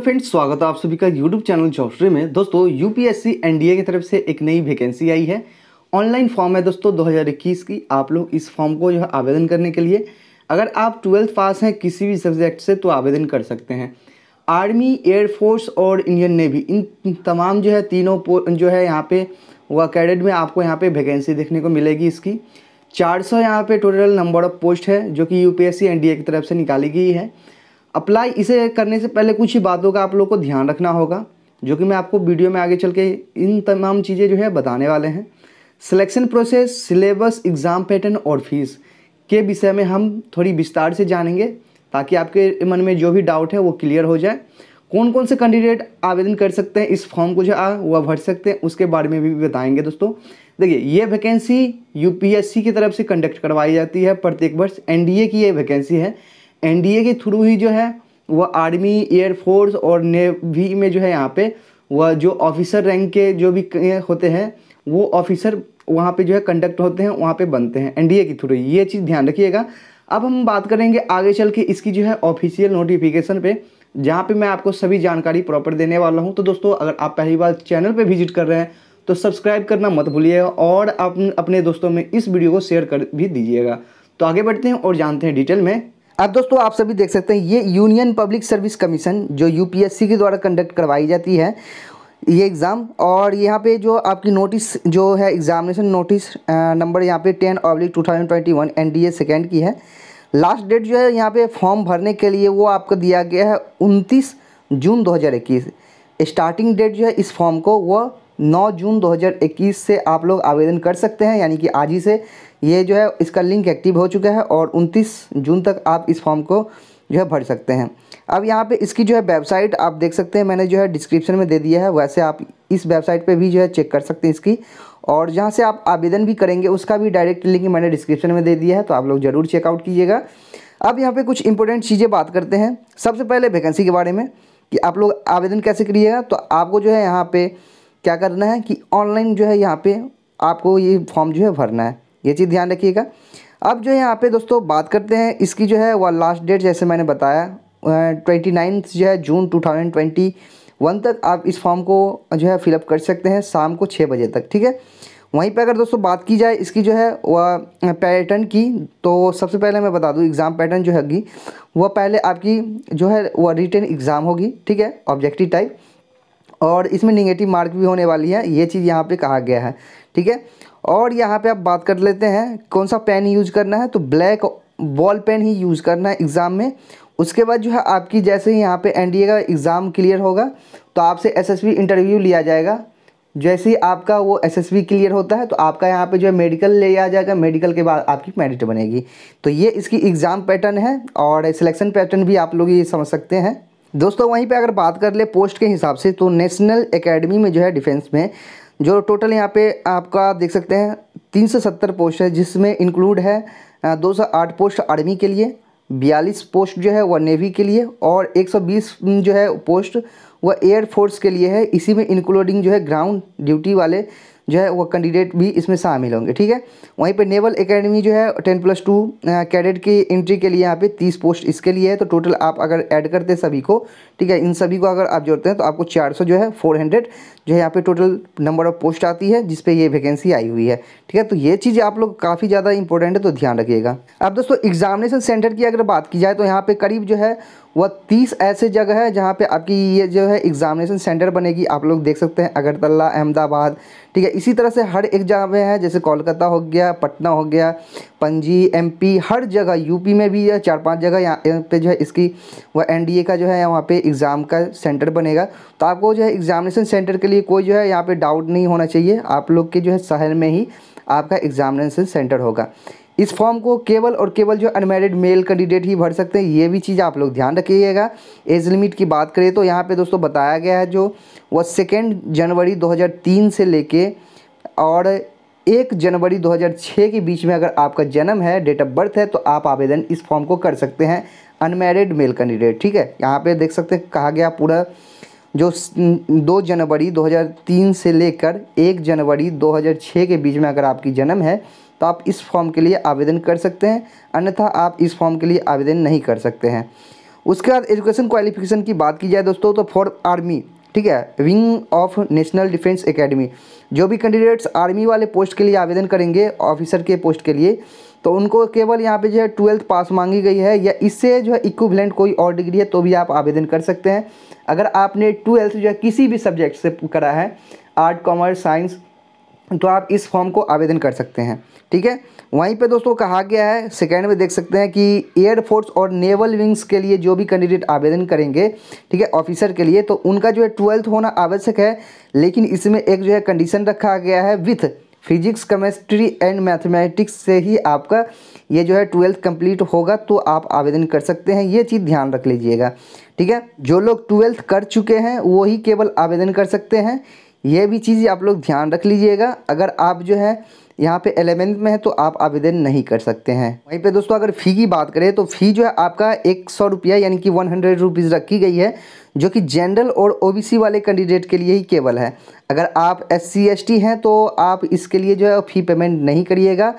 friends स्वागत है आप सभी का यूट्यूब चैनल जॉफ्ट्री में दोस्तों यूपीएससी एनडीए की तरफ से एक नई वैकेंसी आई है ऑनलाइन फॉर्म है दोस्तों 2021 की आप लोग इस फॉर्म को जो है आवेदन करने के लिए अगर आप ट्वेल्थ पास हैं किसी भी सब्जेक्ट से तो आवेदन कर सकते हैं आर्मी एयरफोर्स और इंडियन नेवी इन तमाम जो है तीनों जो है यहाँ पे व कैडेट में आपको यहाँ पे वैकेंसी देखने को मिलेगी इसकी 400 सौ यहाँ पे टोटल नंबर ऑफ पोस्ट है जो कि यूपीएससी एनडीए की तरफ से निकाली गई है अप्लाई इसे करने से पहले कुछ ही बातों का आप लोग को ध्यान रखना होगा जो कि मैं आपको वीडियो में आगे चल के इन तमाम चीज़ें जो है बताने वाले हैं selection process syllabus exam pattern और फीस के विषय में हम थोड़ी विस्तार से जानेंगे ताकि आपके मन में जो भी डाउट है वो क्लियर हो जाए कौन कौन से कैंडिडेट आवेदन कर सकते हैं इस फॉर्म को जो आ वह भर सकते हैं उसके बारे में भी बताएंगे दोस्तों देखिए ये वैकेंसी यूपीएससी की तरफ से कंडक्ट करवाई जाती है प्रत्येक वर्ष एनडीए की ये वैकेंसी है एनडीए के थ्रू ही जो है वह आर्मी एयरफोर्स और नेवी में जो है यहाँ पे वह जो ऑफिसर रैंक के जो भी होते हैं वो ऑफिसर वहाँ पे जो है कंडक्ट होते हैं वहाँ पे बनते हैं एनडीए के थ्रू ये चीज़ ध्यान रखिएगा अब हम बात करेंगे आगे चल के इसकी जो है ऑफिशियल नोटिफिकेशन पे जहाँ पे मैं आपको सभी जानकारी प्रॉपर देने वाला हूँ तो दोस्तों अगर आप पहली बार चैनल पर विजिट कर रहे हैं तो सब्सक्राइब करना मत भूलिएगा और आप अपने दोस्तों में इस वीडियो को शेयर कर भी दीजिएगा तो आगे बढ़ते हैं और जानते हैं डिटेल में अब दोस्तों आप सभी देख सकते हैं ये यूनियन पब्लिक सर्विस कमीशन जो यूपीएससी के द्वारा कंडक्ट करवाई जाती है ये एग्ज़ाम और यहाँ पे जो आपकी नोटिस जो है एग्जामिनेशन नोटिस नंबर यहाँ पे ten oblique two thousand twenty one N D A second की है लास्ट डेट जो है यहाँ पे फॉर्म भरने के लिए वो आपको दिया गया है उनतीस जून दो हज़ार इक्कीस स्टार्टिंग डेट जो है इस फॉर्म को वह 9 जून 2021 से आप लोग आवेदन कर सकते हैं यानी कि आज ही से ये जो है इसका लिंक एक्टिव हो चुका है और 29 जून तक आप इस फॉर्म को जो है भर सकते हैं अब यहाँ पे इसकी जो है वेबसाइट आप देख सकते हैं मैंने जो है डिस्क्रिप्शन में दे दिया है वैसे आप इस वेबसाइट पे भी जो है चेक कर सकते हैं इसकी और जहाँ से आप आवेदन भी करेंगे उसका भी डायरेक्ट लिंक मैंने डिस्क्रिप्शन में दे दिया है तो आप लोग ज़रूर चेकआउट कीजिएगा अब यहाँ पर कुछ इंपॉर्टेंट चीज़ें बात करते हैं सबसे पहले वैकेंसी के बारे में कि आप लोग आवेदन कैसे करिएगा तो आपको जो है यहाँ पर क्या करना है कि ऑनलाइन जो है यहाँ पे आपको ये फॉर्म जो है भरना है ये चीज़ ध्यान रखिएगा अब जो है यहाँ पे दोस्तों बात करते हैं इसकी जो है वह लास्ट डेट जैसे मैंने बताया ट्वेंटी नाइन्थ जो है June two thousand twenty one तक आप इस फॉर्म को जो है फिलअप कर सकते हैं शाम को छः बजे तक ठीक है वहीं पर अगर दोस्तों बात की जाए इसकी जो है वह पैटर्न की तो सबसे पहले मैं बता दूँ एग्ज़ाम पैटर्न जो है वह पहले आपकी जो है वह रिटर्न एग्ज़ाम होगी ठीक है ऑब्जेक्टिव टाइप और इसमें निगेटिव मार्क भी होने वाली है ये चीज़ यहाँ पर कहा गया है ठीक है और यहाँ पर आप बात कर लेते हैं कौन सा पेन यूज करना है तो ब्लैक बॉल पेन ही यूज़ करना है एग्ज़ाम में उसके बाद जो है आपकी जैसे ही यहाँ पे एनडीए का एग्ज़ाम क्लियर होगा तो आपसे एसएसबी इंटरव्यू लिया जाएगा जैसे ही आपका वो एसएसबी क्लियर होता है तो आपका यहाँ पे जो है मेडिकल ले आ जाएगा मेडिकल के बाद आपकी मेरिट बनेगी तो ये इसकी एग्ज़ाम पैटर्न है और सिलेक्शन पैटर्न भी आप लोग ये समझ सकते हैं दोस्तों वहीं पे अगर बात कर ले पोस्ट के हिसाब से तो नेशनल एकेडमी में जो है डिफेंस में जो टोटल यहाँ पे आपका देख सकते हैं तीन सौ सत्तर पोस्ट है जिसमें इंक्लूड है दो सौ आठ पोस्ट आर्मी के लिए बयालीस पोस्ट जो है वह नेवी के लिए और एक सौ बीस जो है पोस्ट वह एयरफोर्स के लिए है इसी में इंक्लूडिंग जो है ग्राउंड ड्यूटी वाले जो है वो कैंडिडेट भी इसमें शामिल होंगे ठीक है वहीं पे नेवल एकेडमी जो है टेन प्लस टू कैडेट की एंट्री के लिए यहाँ पे तीस पोस्ट इसके लिए है तो टोटल आप अगर ऐड करते हैं सभी को ठीक है इन सभी को अगर आप जोड़ते हैं तो आपको चार सौ जो है फोर हंड्रेड जो है यहाँ पे टोटल नंबर ऑफ पोस्ट आती है जिसपे ये वैकेंसी आई हुई है ठीक है तो ये चीज़ आप लोग काफ़ी ज़्यादा इंपॉर्टेंट है तो ध्यान रखिएगा अब दोस्तों एग्जामिनेशन सेंटर की अगर बात की जाए तो यहाँ पे करीब जो है वह तीस ऐसे जगह है जहाँ पे आपकी ये जो है एग्जामिनेशन सेंटर बनेगी आप लोग देख सकते हैं अगरतला अहमदाबाद ठीक है इसी तरह से हर एक जगह में है जैसे कोलकाता हो गया पटना हो गया पंजी एमपी हर जगह यूपी में भी चार पांच जगह यहाँ पे जो है इसकी वह एनडीए का जो है वहाँ पे एग्ज़ाम का सेंटर बनेगा तो आपको जो है एग्जामिनेशन सेंटर के लिए लिए कोई जो है यहाँ पे डाउट नहीं होना चाहिए आप लोग के जो है शहर में ही आपका एग्जामिनेशन सेंटर होगा इस फॉर्म को केवल और केवल जो अनमेरिड मेल कैंडिडेट ही भर सकते हैं ये भी चीज़ आप लोग ध्यान रखिएगा एज लिमिट की बात करें तो यहाँ पे दोस्तों बताया गया है जो वह सेकेंड जनवरी 2003 से लेके और एक जनवरी 2006 के बीच में अगर आपका जन्म है डेट ऑफ बर्थ है तो आप आवेदन इस फॉर्म को कर सकते हैं अनमेरिड मेल कैंडिडेट ठीक है यहाँ पर देख सकते हैं कहा गया पूरा जो दो जनवरी 2003 से लेकर एक जनवरी 2006 के बीच में अगर आपकी जन्म है तो आप इस फॉर्म के लिए आवेदन कर सकते हैं अन्यथा आप इस फॉर्म के लिए आवेदन नहीं कर सकते हैं उसके बाद एजुकेशन क्वालिफिकेशन की बात की जाए दोस्तों तो फॉर आर्मी ठीक है wing of national defence academy जो भी कैंडिडेट्स आर्मी वाले पोस्ट के लिए आवेदन करेंगे ऑफिसर के पोस्ट के लिए तो उनको केवल यहाँ पे जो है ट्वेल्थ पास मांगी गई है या इससे जो है इक्विवेलेंट कोई और डिग्री है तो भी आप आवेदन कर सकते हैं अगर आपने ट्वेल्थ जो है किसी भी सब्जेक्ट से करा है आर्ट कॉमर्स साइंस तो आप इस फॉर्म को आवेदन कर सकते हैं ठीक है वहीं पे दोस्तों कहा गया है सेकेंड में देख सकते हैं कि एयरफोर्स और नेवल विंग्स के लिए जो भी कैंडिडेट आवेदन करेंगे ठीक है ऑफिसर के लिए तो उनका जो है ट्वेल्थ होना आवश्यक है लेकिन इसमें एक जो है कंडीशन रखा गया है with physics chemistry and mathematics से ही आपका ये जो है ट्वेल्थ कंप्लीट होगा तो आप आवेदन कर सकते हैं ये चीज़ ध्यान रख लीजिएगा ठीक है जो लोग ट्वेल्थ कर चुके हैं वो ही केवल आवेदन कर सकते हैं ये भी चीज़ आप लोग ध्यान रख लीजिएगा अगर आप जो है यहाँ पे एलेवेंथ में है तो आप आवेदन नहीं कर सकते हैं वहीं पे दोस्तों अगर फ़ी की बात करें तो फ़ी जो है आपका एक सौ रुपया यानी कि वन हंड्रेड रुपीज़ रखी गई है जो कि जनरल और ओबीसी वाले कैंडिडेट के लिए ही केवल है अगर आप एस सी हैं तो आप इसके लिए जो है फ़ी पेमेंट नहीं करिएगा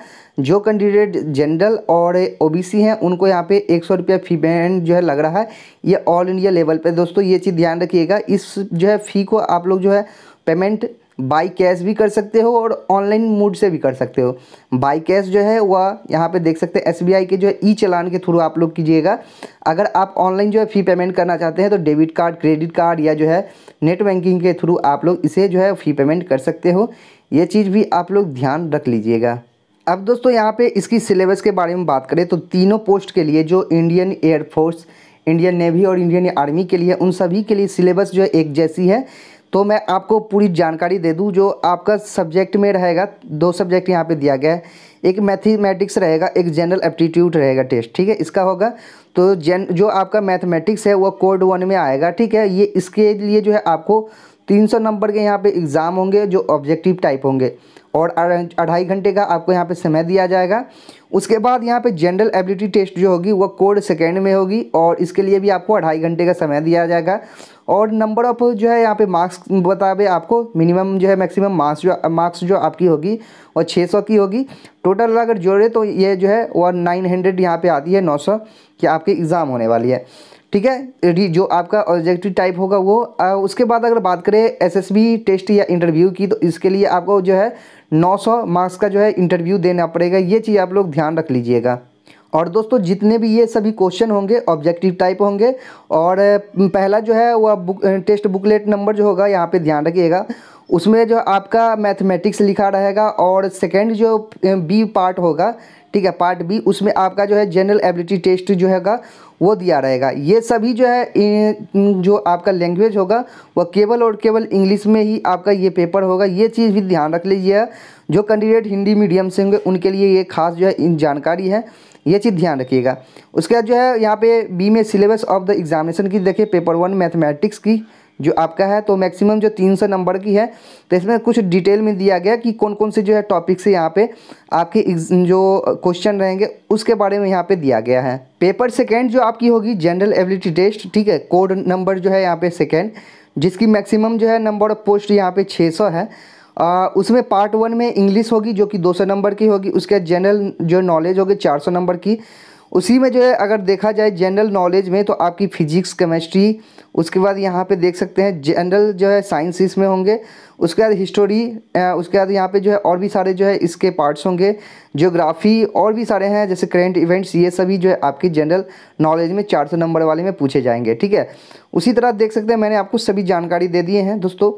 जो कैंडिडेट जनरल और ओबीसी हैं उनको यहाँ पे एक सौ रुपया फ़ी पेमेंट जो है लग रहा है ये ऑल इंडिया लेवल पे दोस्तों ये चीज़ ध्यान रखिएगा इस जो है फ़ी को आप लोग जो है पेमेंट बाई कैश भी कर सकते हो और ऑनलाइन मोड से भी कर सकते हो बाई कैश जो है वह यहाँ पे देख सकते हैं एसबीआई के जो है ई चलान के थ्रू आप लोग कीजिएगा अगर आप ऑनलाइन जो है फ़ी पेमेंट करना चाहते हैं तो डेबिट कार्ड क्रेडिट कार्ड या जो है नेट बैंकिंग के थ्रू आप लोग इसे जो है फ़ी पेमेंट कर सकते हो ये चीज़ भी आप लोग ध्यान रख लीजिएगा अब दोस्तों यहाँ पे इसकी सिलेबस के बारे में बात करें तो तीनों पोस्ट के लिए जो इंडियन एयरफोर्स इंडियन नेवी और इंडियन आर्मी के लिए उन सभी के लिए सिलेबस जो है एक जैसी है तो मैं आपको पूरी जानकारी दे दूँ जो आपका सब्जेक्ट में रहेगा दो सब्जेक्ट यहाँ पे दिया गया है एक मैथमेटिक्स रहेगा एक जनरल एप्टीट्यूड रहेगा टेस्ट ठीक है इसका होगा तो जन जो आपका मैथमेटिक्स है वह कोड वन में आएगा ठीक है ये इसके लिए जो है आपको 300 नंबर के यहाँ पे एग्ज़ाम होंगे जो ऑब्जेक्टिव टाइप होंगे और अढ़ाई घंटे का आपको यहाँ पे समय दिया जाएगा उसके बाद यहाँ पे जनरल एबिलिटी टेस्ट जो होगी वह कोड सेकेंड में होगी और इसके लिए भी आपको अढ़ाई घंटे का समय दिया जाएगा और नंबर ऑफ जो है यहाँ पे मार्क्स बतावे आपको मिनिमम जो है मैक्सिमम मार्क्स जो मार्क्स जो आपकी होगी और 600 की होगी टोटल अगर जोड़े तो ये जो है वह नाइन हंड्रेड यहाँ पर आती है 900 कि आपकी एग्ज़ाम होने वाली है ठीक है जो आपका ऑब्जेक्टिव टाइप होगा वो आ, उसके बाद अगर बात करें एसएसबी टेस्ट या इंटरव्यू की तो इसके लिए आपको जो है 900 मार्क्स का जो है इंटरव्यू देना पड़ेगा ये चीज़ आप लोग ध्यान रख लीजिएगा और दोस्तों जितने भी ये सभी क्वेश्चन होंगे ऑब्जेक्टिव टाइप होंगे और पहला जो है वह बुक टेस्ट बुकलेट नंबर जो होगा यहाँ पे ध्यान रखिएगा उसमें जो आपका मैथमेटिक्स लिखा रहेगा और सेकेंड जो बी पार्ट होगा ठीक है पार्ट बी उसमें आपका जो है जनरल एबिलिटी टेस्ट जो हैगा वो दिया रहेगा ये सभी जो है जो आपका लैंग्वेज होगा वह केवल और केवल इंग्लिश में ही आपका ये पेपर होगा ये चीज़ भी ध्यान रख लीजिए जो कैंडिडेट हिंदी मीडियम से होंगे उनके लिए ये खास जो है जानकारी है ये चीज़ ध्यान रखिएगा उसके बाद जो है यहाँ पे बी में सिलेबस ऑफ द एग्जामिनेशन की देखिए पेपर वन मैथमेटिक्स की जो आपका है तो मैक्सिमम जो तीन सौ नंबर की है तो इसमें कुछ डिटेल में दिया गया कि कौन कौन से जो है टॉपिक से यहाँ पे आपके जो क्वेश्चन रहेंगे उसके बारे में यहाँ पे दिया गया है पेपर सेकेंड जो आपकी होगी जनरल एबिलिटी टेस्ट ठीक है कोड नंबर जो है यहाँ पे सेकेंड जिसकी मैक्सिमम जो है नंबर ऑफ पोस्ट यहाँ पे 600 है आ, उसमें पार्ट वन में इंग्लिश होगी जो कि 200 नंबर की होगी उसके जनरल जो नॉलेज होगी 400 नंबर की उसी में जो है अगर देखा जाए जनरल नॉलेज में तो आपकी फिजिक्स केमिस्ट्री उसके बाद यहाँ पे देख सकते हैं जनरल जो है साइंस इसमें होंगे उसके बाद हिस्टोरी उसके बाद यहाँ पे जो है और भी सारे जो है इसके पार्ट्स होंगे ज्योग्राफी और भी सारे हैं जैसे करेंट इवेंट्स ये सभी जो है आपकी जनरल नॉलेज में चार नंबर वाले में पूछे जाएंगे ठीक है उसी तरह देख सकते हैं मैंने आपको सभी जानकारी दे दिए हैं दोस्तों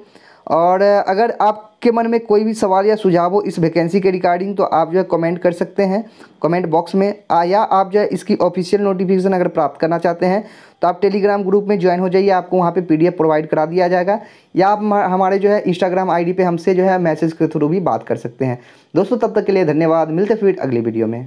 और अगर आपके मन में कोई भी सवाल या सुझाव हो इस वैकेंसी के रिगार्डिंग तो आप जो है कमेंट कर सकते हैं कमेंट बॉक्स में या आप जो है इसकी ऑफिशियल नोटिफिकेशन अगर प्राप्त करना चाहते हैं तो आप टेलीग्राम ग्रुप में ज्वाइन हो जाइए आपको वहाँ पे पीडीएफ प्रोवाइड करा दिया जाएगा या आप हमारे जो है इंस्टाग्राम आई पे हमसे जो है मैसेज के थ्रू भी बात कर सकते हैं दोस्तों तब तक के लिए धन्यवाद मिलते फिर अगली वीडियो में